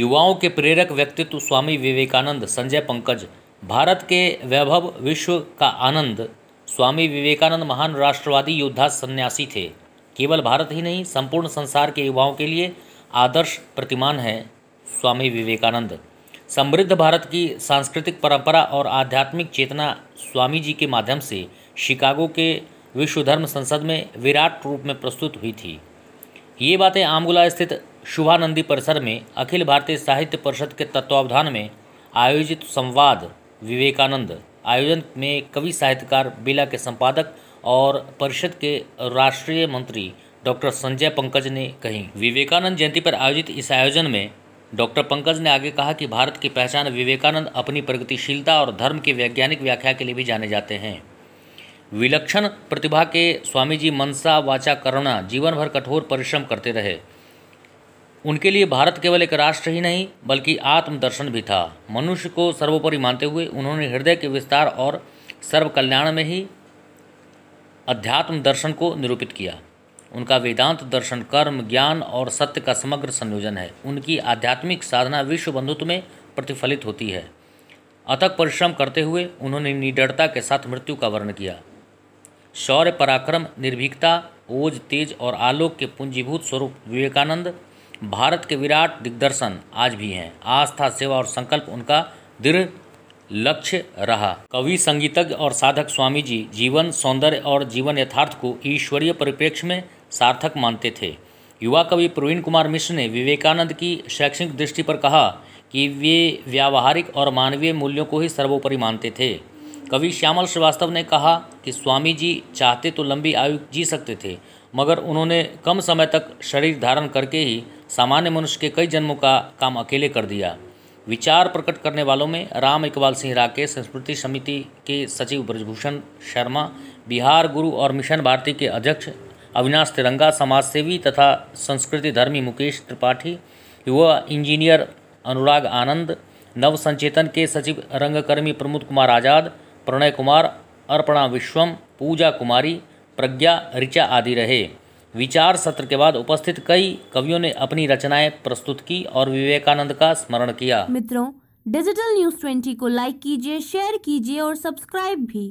युवाओं के प्रेरक व्यक्तित्व स्वामी विवेकानंद संजय पंकज भारत के वैभव विश्व का आनंद स्वामी विवेकानंद महान राष्ट्रवादी योद्धा सन्यासी थे केवल भारत ही नहीं संपूर्ण संसार के युवाओं के लिए आदर्श प्रतिमान है स्वामी विवेकानंद समृद्ध भारत की सांस्कृतिक परंपरा और आध्यात्मिक चेतना स्वामी जी के माध्यम से शिकागो के विश्व धर्म संसद में विराट रूप में प्रस्तुत हुई थी ये बातें आमगुला स्थित शुभानंदी परिसर में अखिल भारतीय साहित्य परिषद के तत्वावधान में आयोजित संवाद विवेकानंद आयोजन में कवि साहित्यकार बिला के संपादक और परिषद के राष्ट्रीय मंत्री डॉक्टर संजय पंकज ने कही विवेकानंद जयंती पर आयोजित इस आयोजन में डॉक्टर पंकज ने आगे कहा कि भारत की पहचान विवेकानंद अपनी प्रगतिशीलता और धर्म की वैज्ञानिक व्याख्या के लिए भी जाने जाते हैं विलक्षण प्रतिभा के स्वामी जी मनसा वाचा करुणा जीवन भर कठोर परिश्रम करते रहे उनके लिए भारत केवल एक राष्ट्र ही नहीं बल्कि आत्मदर्शन भी था मनुष्य को सर्वोपरि मानते हुए उन्होंने हृदय के विस्तार और सर्व कल्याण में ही अध्यात्म दर्शन को निरूपित किया उनका वेदांत दर्शन कर्म ज्ञान और सत्य का समग्र संयोजन है उनकी आध्यात्मिक साधना विश्व बंधुत्व में प्रतिफलित होती है अथक परिश्रम करते हुए उन्होंने निडरता के साथ मृत्यु का वर्ण किया शौर्य पराक्रम निर्भीकता ओज तेज और आलोक के पूंजीभूत स्वरूप विवेकानंद भारत के विराट दिग्दर्शन आज भी हैं आस्था सेवा और संकल्प उनका दृढ़ लक्ष्य रहा कवि संगीतज्ञ और साधक स्वामी जी जीवन सौंदर्य और जीवन यथार्थ को ईश्वरीय परिप्रेक्ष्य में सार्थक मानते थे युवा कवि प्रवीण कुमार मिश्र ने विवेकानंद की शैक्षणिक दृष्टि पर कहा कि वे व्यावहारिक और मानवीय मूल्यों को ही सर्वोपरि मानते थे कवि श्यामल श्रीवास्तव ने कहा कि स्वामी जी चाहते तो लंबी आयु जी सकते थे मगर उन्होंने कम समय तक शरीर धारण करके ही सामान्य मनुष्य के कई जन्मों का काम अकेले कर दिया विचार प्रकट करने वालों में राम इकबाल सिंह राकेश संस्कृति समिति के सचिव ब्रजभूषण शर्मा बिहार गुरु और मिशन भारती के अध्यक्ष अविनाश तिरंगा समाजसेवी तथा संस्कृति धर्मी मुकेश त्रिपाठी युवा इंजीनियर अनुराग आनंद नव संचेतन के सचिव रंगकर्मी प्रमोद कुमार आज़ाद प्रणय कुमार अर्पणा विश्वम पूजा कुमारी प्रज्ञा ऋचा आदि रहे विचार सत्र के बाद उपस्थित कई कवियों ने अपनी रचनाएं प्रस्तुत की और विवेकानंद का स्मरण किया मित्रों डिजिटल न्यूज ट्वेंटी को लाइक कीजिए शेयर कीजिए और सब्सक्राइब भी